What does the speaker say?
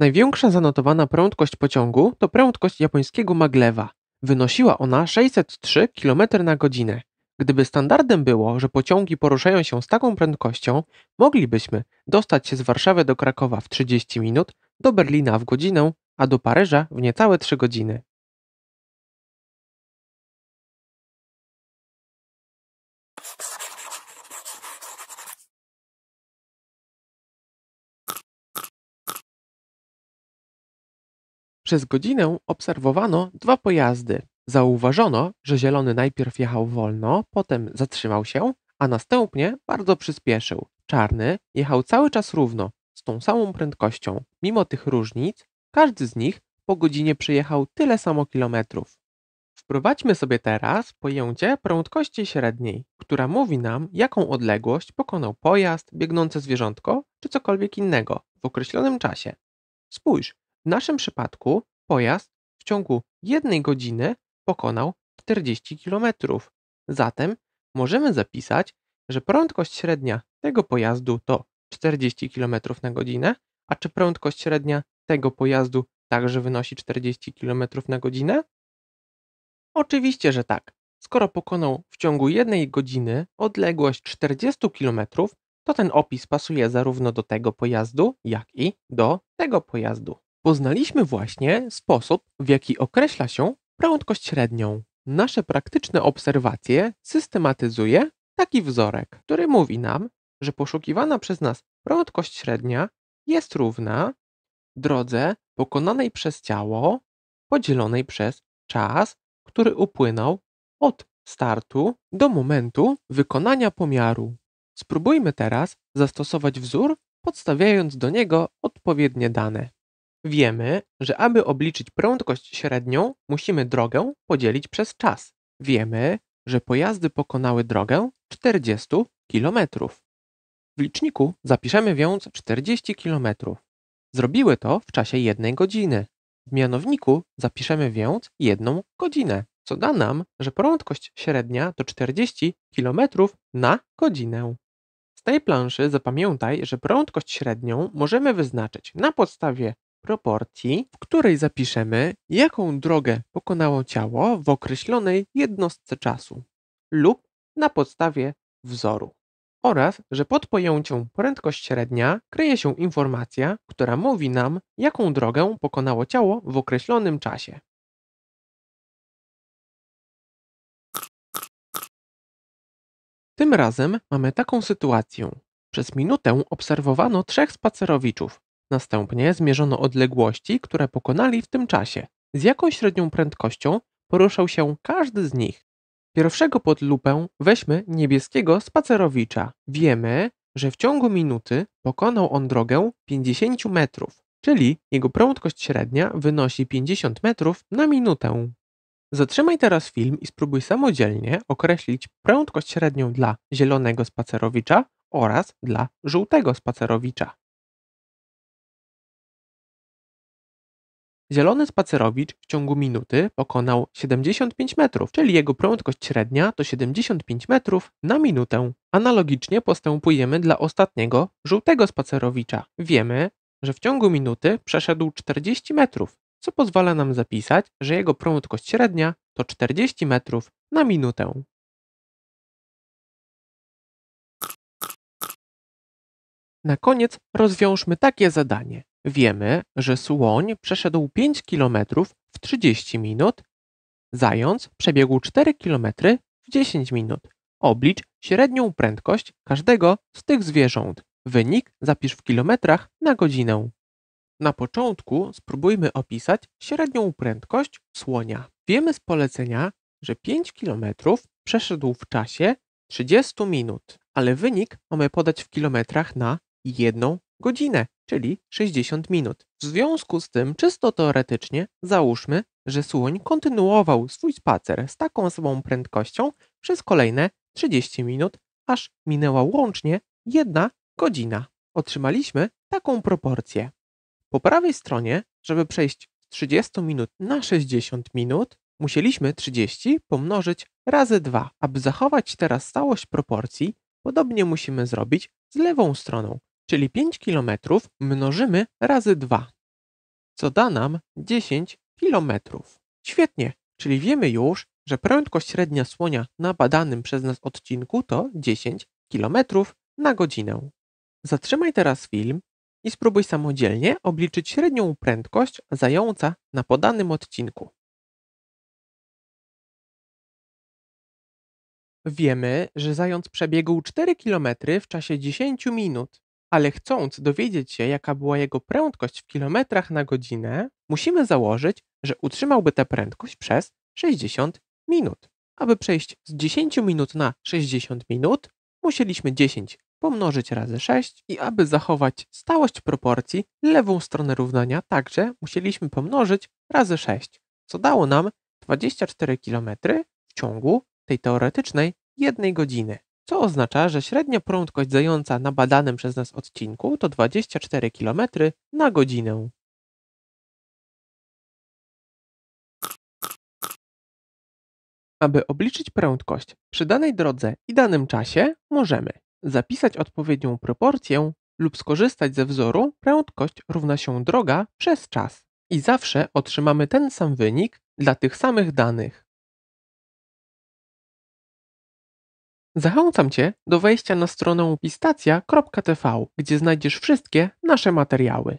Największa zanotowana prędkość pociągu to prędkość japońskiego maglewa. Wynosiła ona 603 km na godzinę. Gdyby standardem było, że pociągi poruszają się z taką prędkością, moglibyśmy dostać się z Warszawy do Krakowa w 30 minut, do Berlina w godzinę, a do Paryża w niecałe 3 godziny. Przez godzinę obserwowano dwa pojazdy. Zauważono, że zielony najpierw jechał wolno, potem zatrzymał się, a następnie bardzo przyspieszył. Czarny jechał cały czas równo, z tą samą prędkością. Mimo tych różnic, każdy z nich po godzinie przejechał tyle samo kilometrów. Wprowadźmy sobie teraz pojęcie prędkości średniej, która mówi nam, jaką odległość pokonał pojazd, biegnące zwierzątko czy cokolwiek innego w określonym czasie. Spójrz, w naszym przypadku pojazd w ciągu jednej godziny pokonał 40 km. Zatem możemy zapisać, że prędkość średnia tego pojazdu to 40 km na godzinę, a czy prędkość średnia tego pojazdu także wynosi 40 km na godzinę? Oczywiście, że tak. Skoro pokonał w ciągu jednej godziny odległość 40 km, to ten opis pasuje zarówno do tego pojazdu, jak i do tego pojazdu. Poznaliśmy właśnie sposób, w jaki określa się prędkość średnią. Nasze praktyczne obserwacje systematyzuje taki wzorek, który mówi nam, że poszukiwana przez nas prędkość średnia jest równa drodze pokonanej przez ciało podzielonej przez czas, który upłynął od startu do momentu wykonania pomiaru. Spróbujmy teraz zastosować wzór, podstawiając do niego odpowiednie dane. Wiemy, że aby obliczyć prędkość średnią, musimy drogę podzielić przez czas. Wiemy, że pojazdy pokonały drogę 40 km. W liczniku zapiszemy więc 40 km. Zrobiły to w czasie jednej godziny. W mianowniku zapiszemy więc jedną godzinę, co da nam, że prędkość średnia to 40 km na godzinę. Z tej planszy zapamiętaj, że prędkość średnią możemy wyznaczyć na podstawie proporcji, w której zapiszemy, jaką drogę pokonało ciało w określonej jednostce czasu lub na podstawie wzoru. Oraz, że pod pojęciem prędkość średnia kryje się informacja, która mówi nam, jaką drogę pokonało ciało w określonym czasie. Tym razem mamy taką sytuację. Przez minutę obserwowano trzech spacerowiczów, Następnie zmierzono odległości, które pokonali w tym czasie. Z jaką średnią prędkością poruszał się każdy z nich. Pierwszego pod lupę weźmy niebieskiego spacerowicza. Wiemy, że w ciągu minuty pokonał on drogę 50 metrów, czyli jego prędkość średnia wynosi 50 metrów na minutę. Zatrzymaj teraz film i spróbuj samodzielnie określić prędkość średnią dla zielonego spacerowicza oraz dla żółtego spacerowicza. Zielony spacerowicz w ciągu minuty pokonał 75 metrów, czyli jego prędkość średnia to 75 metrów na minutę. Analogicznie postępujemy dla ostatniego, żółtego spacerowicza. Wiemy, że w ciągu minuty przeszedł 40 metrów, co pozwala nam zapisać, że jego prędkość średnia to 40 metrów na minutę. Na koniec rozwiążmy takie zadanie. Wiemy, że słoń przeszedł 5 kilometrów w 30 minut, zając przebiegł 4 km w 10 minut. Oblicz średnią prędkość każdego z tych zwierząt. Wynik zapisz w kilometrach na godzinę. Na początku spróbujmy opisać średnią prędkość słonia. Wiemy z polecenia, że 5 km przeszedł w czasie 30 minut, ale wynik mamy podać w kilometrach na jedną godzinę, czyli 60 minut. W związku z tym, czysto teoretycznie, załóżmy, że słoń kontynuował swój spacer z taką samą prędkością przez kolejne 30 minut, aż minęła łącznie jedna godzina. Otrzymaliśmy taką proporcję. Po prawej stronie, żeby przejść z 30 minut na 60 minut, musieliśmy 30 pomnożyć razy 2. Aby zachować teraz całość proporcji, podobnie musimy zrobić z lewą stroną czyli 5 km mnożymy razy 2, co da nam 10 km. Świetnie, czyli wiemy już, że prędkość średnia słonia na badanym przez nas odcinku to 10 km na godzinę. Zatrzymaj teraz film i spróbuj samodzielnie obliczyć średnią prędkość zająca na podanym odcinku. Wiemy, że zając przebiegł 4 km w czasie 10 minut ale chcąc dowiedzieć się, jaka była jego prędkość w kilometrach na godzinę, musimy założyć, że utrzymałby tę prędkość przez 60 minut. Aby przejść z 10 minut na 60 minut, musieliśmy 10 pomnożyć razy 6 i aby zachować stałość proporcji, lewą stronę równania także musieliśmy pomnożyć razy 6, co dało nam 24 km w ciągu tej teoretycznej jednej godziny co oznacza, że średnia prędkość zająca na badanym przez nas odcinku to 24 km na godzinę. Aby obliczyć prędkość przy danej drodze i danym czasie, możemy zapisać odpowiednią proporcję lub skorzystać ze wzoru prędkość równa się droga przez czas i zawsze otrzymamy ten sam wynik dla tych samych danych. Zachęcam Cię do wejścia na stronę pistacja.tv, gdzie znajdziesz wszystkie nasze materiały.